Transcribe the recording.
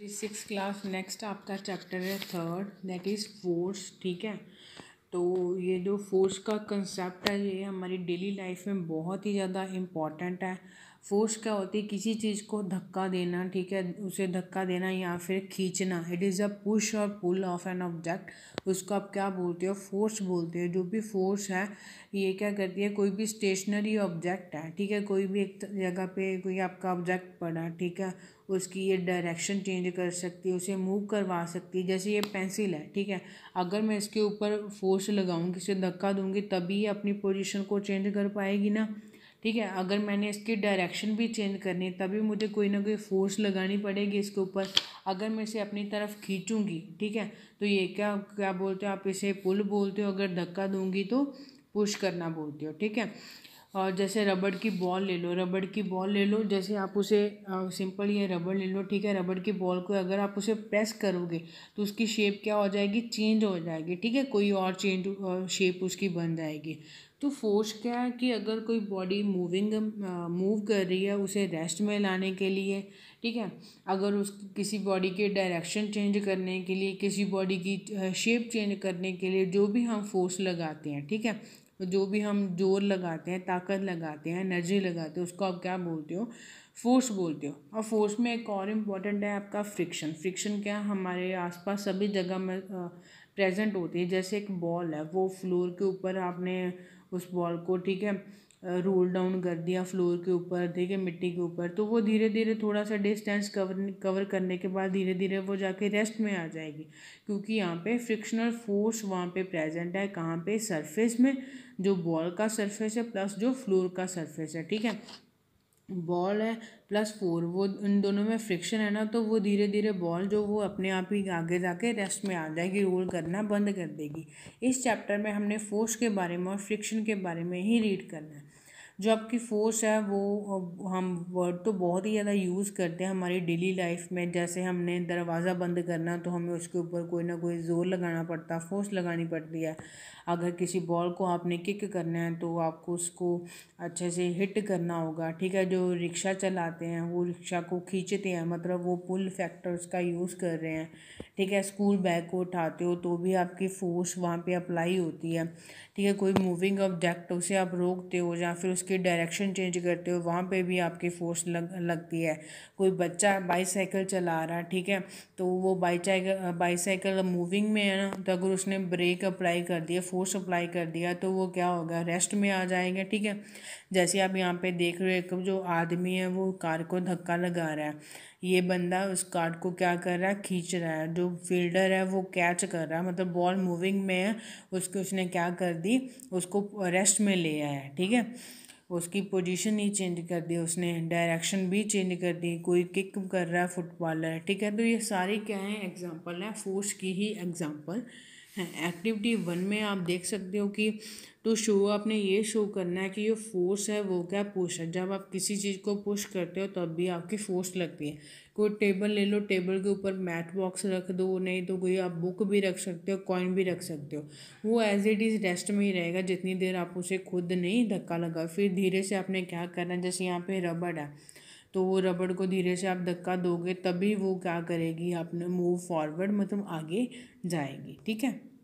जी six class next आपका chapter है third that is force ठीक है तो ये जो फोर्स का कंसेप्ट है ये हमारी डेली लाइफ में बहुत ही ज़्यादा इम्पॉर्टेंट है फोर्स क्या होती है किसी चीज़ को धक्का देना ठीक है उसे धक्का देना या फिर खींचना इट इज़ अ पुश और पुल ऑफ एन ऑब्जेक्ट उसको आप क्या बोलते हो फोर्स बोलते हो जो भी फोर्स है ये क्या करती है कोई भी स्टेशनरी ऑब्जेक्ट है ठीक है कोई भी एक जगह पे कोई आपका ऑब्जेक्ट पड़ा ठीक है उसकी ये डायरेक्शन चेंज कर सकती है उसे मूव करवा सकती है जैसे ये पेंसिल है ठीक है अगर मैं इसके ऊपर फोर्स लगाऊँ किसे धक्का दूँगी तभी अपनी पोजिशन को चेंज कर पाएगी ना ठीक है अगर मैंने इसकी डायरेक्शन भी चेंज करनी है तभी मुझे कोई ना कोई फोर्स लगानी पड़ेगी इसके ऊपर अगर मैं इसे अपनी तरफ खींचूंगी ठीक है तो ये क्या क्या बोलते हो आप इसे पुल बोलते हो अगर धक्का दूंगी तो पुश करना बोलते हो ठीक है और जैसे रबड़ की बॉल ले लो रबड़ की बॉल ले लो जैसे आप उसे आ, सिंपल ये रबड़ ले लो ठीक है रबड़ की बॉल को अगर आप उसे प्रेस करोगे तो उसकी शेप क्या हो जाएगी चेंज हो जाएगी ठीक है कोई और चेंज शेप उसकी बन जाएगी तो फोर्स क्या है कि अगर कोई बॉडी मूविंग मूव कर रही है उसे रेस्ट में लाने के लिए ठीक है अगर उस किसी बॉडी के डायरेक्शन चेंज करने के लिए किसी बॉडी की शेप चेंज करने के लिए जो भी हम फोर्स लगाते हैं ठीक है जो भी हम जोर लगाते हैं ताकत लगाते हैं एनर्जी लगाते हैं उसको आप क्या बोलते हो फोर्स बोलते हो और फोर्स में एक और इम्पॉर्टेंट है आपका फ्रिक्शन फ्रिक्शन क्या हमारे आसपास सभी जगह में प्रेजेंट होती है जैसे एक बॉल है वो फ्लोर के ऊपर आपने उस बॉल को ठीक है रोल डाउन कर दिया फ्लोर के ऊपर ठीक है मिट्टी के ऊपर तो वो धीरे धीरे थोड़ा सा डिस्टेंस कवर कवर करने के बाद धीरे धीरे वो जाके रेस्ट में आ जाएगी क्योंकि यहाँ पे फ्रिक्शनल फोर्स वहाँ पे प्रेजेंट है कहाँ पे सरफेस में जो बॉल का सरफेस है प्लस जो फ्लोर का सरफेस है ठीक है बॉल है प्लस फोर वो इन दोनों में फ्रिक्शन है ना तो वो धीरे धीरे बॉल जो वो अपने आप ही आगे जाके रेस्ट में आ जाएगी रोल करना बंद कर देगी इस चैप्टर में हमने फोर्स के बारे में और फ्रिक्शन के बारे में ही रीड करना है जो आपकी फोर्स है वो हम वर्ड तो बहुत ही ज़्यादा यूज़ करते हैं हमारी डेली लाइफ में जैसे हमने दरवाज़ा बंद करना तो हमें उसके ऊपर कोई ना कोई ज़ोर लगाना पड़ता है फोर्स लगानी पड़ती है अगर किसी बॉल को आपने किक करना है तो आपको उसको अच्छे से हिट करना होगा ठीक है जो रिक्शा चलाते हैं वो रिक्शा को खींचते हैं मतलब वो पुल फैक्टर्स का यूज़ कर रहे हैं ठीक है स्कूल बैग को उठाते हो तो भी आपकी फोर्स वहाँ पर अप्लाई होती है ठीक है कोई मूविंग ऑब्जेक्ट उसे आप रोकते हो या फिर उस उसकी डायरेक्शन चेंज करते हो वहाँ पे भी आपकी फोर्स लग लगती है कोई बच्चा बाईसाइकिल चला रहा है ठीक है तो वो बाईसाइकिल बाईसाइकिल मूविंग में है ना तो अगर उसने ब्रेक अप्लाई कर दिया फोर्स अप्लाई कर दिया तो वो क्या होगा रेस्ट में आ जाएंगे ठीक है जैसे आप यहाँ पे देख रहे हो जो आदमी है वो कार को धक्का लगा रहा है ये बंदा उस कार्ड को क्या कर रहा है खींच रहा है जो फील्डर है वो कैच कर रहा है मतलब बॉल मूविंग में है उसके उसने क्या कर दी उसको रेस्ट में ले आया ठीक है उसकी पोजीशन ही चेंज कर दी उसने डायरेक्शन भी चेंज कर दी कोई किक कर रहा है फुटबॉलर ठीक है तो ये सारी क्या है एग्जांपल है फोर्स की ही एग्जांपल एक्टिविटी वन में आप देख सकते हो कि टू तो शो आपने ये शो करना है कि ये फोर्स है वो क्या पुश है जब आप किसी चीज़ को पुश करते हो तब भी आपकी फोर्स लगती है कोई टेबल ले लो टेबल के ऊपर मैट बॉक्स रख दो नहीं तो कोई आप बुक भी रख सकते हो कॉइन भी रख सकते हो वो एज इट इज़ रेस्ट में ही रहेगा जितनी देर आप उसे खुद नहीं धक्का लगा फिर धीरे से आपने क्या करना है जैसे यहाँ पे रबड़ है तो वो रबड़ को धीरे से आप धक्का दोगे तभी वो क्या करेगी आपने मूव फॉरवर्ड मतलब आगे जाएगी ठीक है